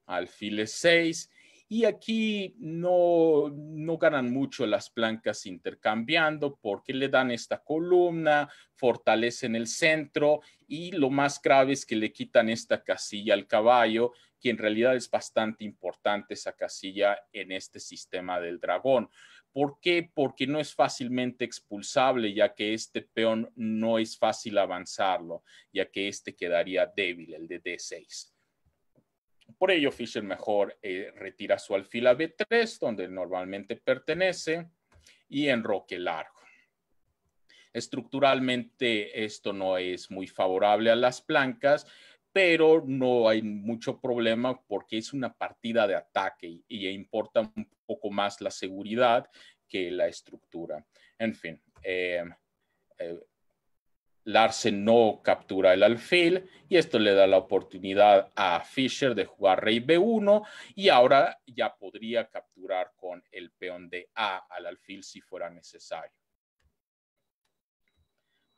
alfil alfiles 6 y aquí no, ganan mucho las blancas intercambiando porque le dan esta columna, fortalecen el centro y lo más grave es que le quitan esta casilla al caballo, que en realidad es bastante importante esa casilla en este sistema del dragón. ¿Por qué? Porque no es fácilmente expulsable, ya que este peón no es fácil avanzarlo, ya que este quedaría débil, el de D6. Por ello, Fisher mejor eh, retira su alfila a B3, donde normalmente pertenece, y enroque largo. Estructuralmente esto no es muy favorable a las blancas, pero no hay mucho problema porque es una partida de ataque y, importa un poco más la seguridad que la estructura. En fin, eh, eh, Larsen no captura el alfil y esto le da la oportunidad a Fischer de jugar rey b1 y ahora ya podría capturar con el peón de A al alfil si fuera necesario.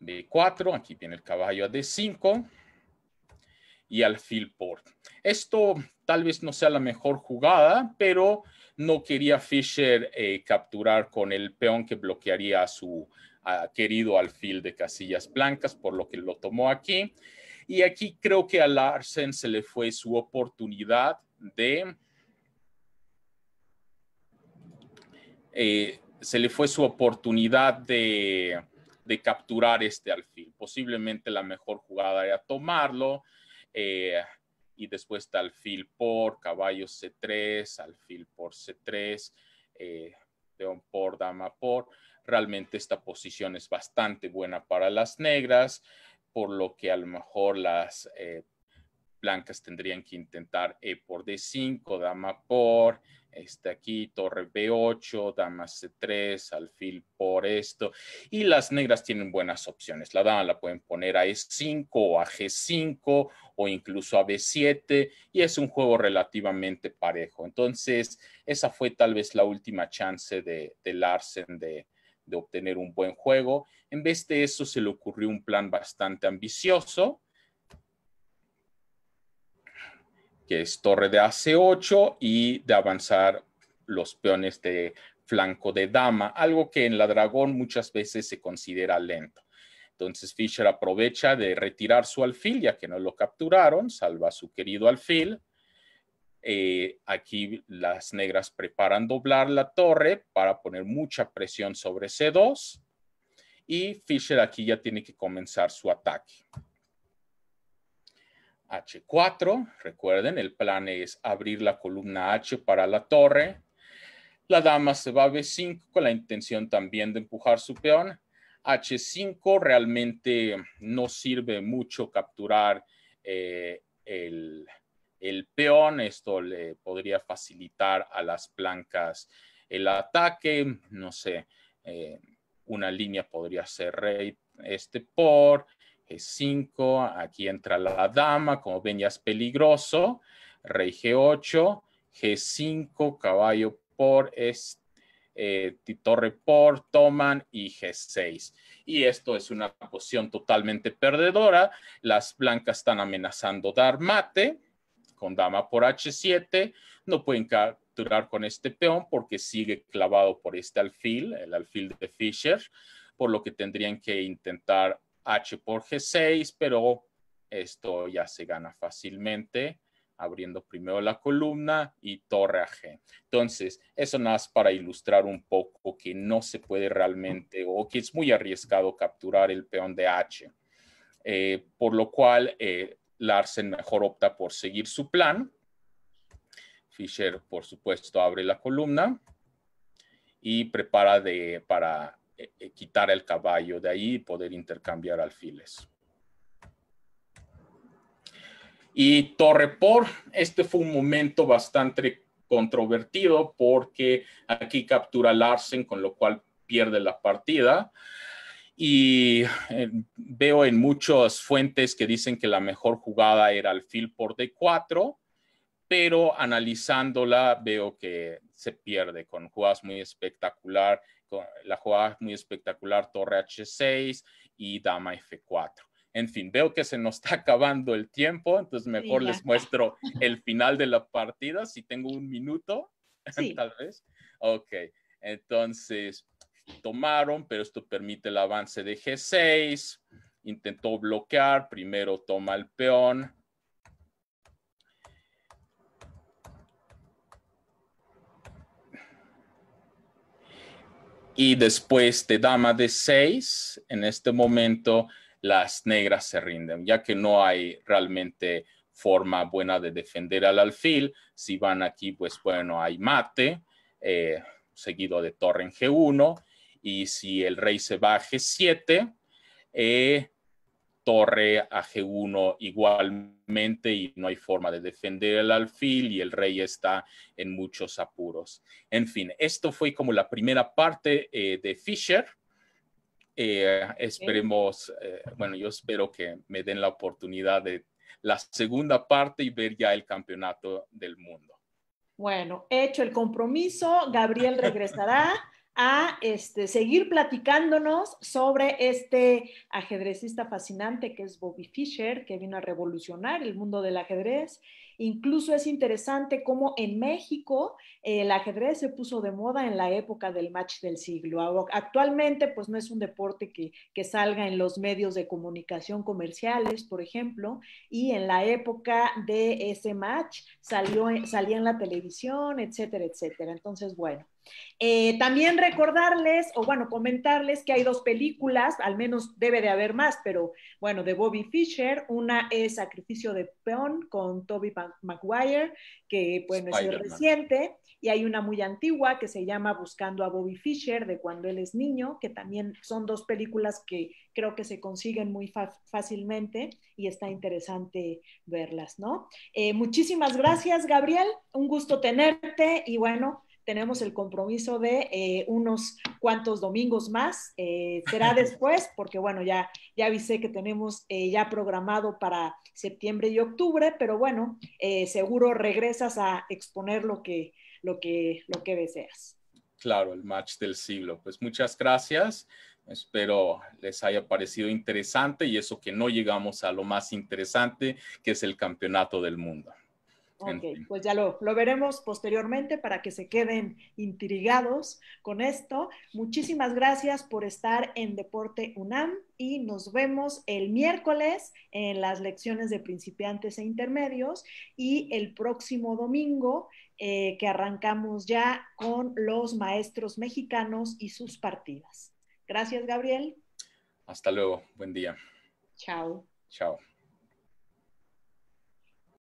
b4, aquí viene el caballo a d5 y alfil por. Esto tal vez no sea la mejor jugada, pero no quería Fischer eh, capturar con el peón que bloquearía su ha querido alfil de casillas blancas, por lo que lo tomó aquí. Y aquí creo que a Larsen se le fue su oportunidad de... Eh, se le fue su oportunidad de, capturar este alfil. Posiblemente la mejor jugada era tomarlo eh, y después de alfil por caballo C3, alfil por C3, eh, por dama por realmente esta posición es bastante buena para las negras, por lo que a lo mejor las eh, blancas tendrían que intentar E por D5, dama por, este aquí, torre B8, dama C3, alfil por esto. Y las negras tienen buenas opciones. La dama la pueden poner a E5 o a G5 o incluso a B7 y es un juego relativamente parejo. Entonces, esa fue tal vez la última chance de, de Larsen de, de obtener un buen juego. En vez de eso, se le ocurrió un plan bastante ambicioso, que es torre de AC8 y de avanzar los peones de flanco de dama, algo que en la dragón muchas veces se considera lento. Entonces Fischer aprovecha de retirar su alfil, ya que no lo capturaron, salva a su querido alfil, eh, aquí las negras preparan doblar la torre para poner mucha presión sobre C2. Y Fischer aquí ya tiene que comenzar su ataque. H4, recuerden, el plan es abrir la columna H para la torre. La dama se va a B5 con la intención también de empujar su peón. H5 realmente no sirve mucho capturar eh, el, el peón. Esto le podría facilitar a las blancas el ataque. No sé, eh, una línea podría ser rey este por G5. Aquí entra la dama. Como ven, ya es peligroso. Rey G8, G5, caballo por este. Eh, torre por, toman y G6. Y esto es una posición totalmente perdedora. Las blancas están amenazando dar mate con dama por h7, no pueden capturar con este peón porque sigue clavado por este alfil, el alfil de Fischer, por lo que tendrían que intentar h por g6, pero esto ya se gana fácilmente abriendo primero la columna y torre a G. Entonces, eso nada más para ilustrar un poco que no se puede realmente o que es muy arriesgado capturar el peón de H. Eh, por lo cual, eh, Larsen mejor opta por seguir su plan. Fisher, por supuesto, abre la columna y prepara para eh, eh, quitar el caballo de ahí y poder intercambiar alfiles. Y Torrepor, este fue un momento bastante controvertido porque aquí captura Larsen, con lo cual pierde la partida. Y eh, veo en muchas fuentes que dicen que la mejor jugada era alfil por D4, pero analizándola veo que se pierde con jugadas muy espectacular, con la jugada muy espectacular torre H6 y dama F4. En fin, veo que se nos está acabando el tiempo, entonces mejor les muestro el final de la partida, si tengo un minuto, tal vez. Ok, entonces tomaron, pero esto permite el avance de G6. Intentó bloquear, primero toma el peón. Y después de dama de 6, en este momento las negras se rinden, ya que no hay realmente forma buena de defender al alfil. Si van aquí, pues bueno, hay mate, eh, seguido de torre en G1 y si el rey se va a G7, eh, torre a G1 igualmente y no hay forma de defender el alfil y el rey está en muchos apuros. En fin, esto fue como la primera parte eh, de Fischer. Eh, esperemos, bueno, yo espero que me den la oportunidad de la segunda parte y ver ya el campeonato del mundo. Bueno, hecho el compromiso, Gabriel regresará a este, seguir platicándonos sobre este ajedrecista fascinante que es Bobby Fischer, que vino a revolucionar el mundo del ajedrez. Incluso es interesante cómo en México eh, el ajedrez se puso de moda en la época del match del siglo. Actualmente, pues no es un deporte que, que salga en los medios de comunicación comerciales, por ejemplo, y en la época de ese match salió, salía en la televisión, etcétera, etcétera. Entonces, bueno, eh, también recordarles, o bueno, comentarles que hay dos películas, al menos debe de haber más, pero bueno, de Bobby Fischer. Una es Sacrificio de Peón con Toby Maguire, que bueno, es reciente, y hay una muy antigua que se llama Buscando a Bobby Fischer, de cuando él es niño, que también son dos películas que creo que se consiguen muy fácilmente y está interesante verlas, ¿no? Eh, muchísimas gracias, Gabriel. Un gusto tenerte y bueno tenemos el compromiso de eh, unos cuantos domingos más. Eh, será después, porque bueno, ya, ya avisé que tenemos eh, ya programado para septiembre y octubre, pero bueno, seguro regresas a exponer lo que, lo, que, lo que deseas. Claro, el match del siglo. Pues muchas gracias. Espero les haya parecido interesante y eso que no llegamos a lo más interesante, que es el campeonato del mundo. Ok, pues ya lo, veremos posteriormente para que se queden intrigados con esto. Muchísimas gracias por estar en Deporte UNAM y nos vemos el miércoles en las lecciones de principiantes e intermedios y el próximo domingo eh, que arrancamos ya con los maestros mexicanos y sus partidas. Gracias, Gabriel. Hasta luego. Buen día. Chao. Chao.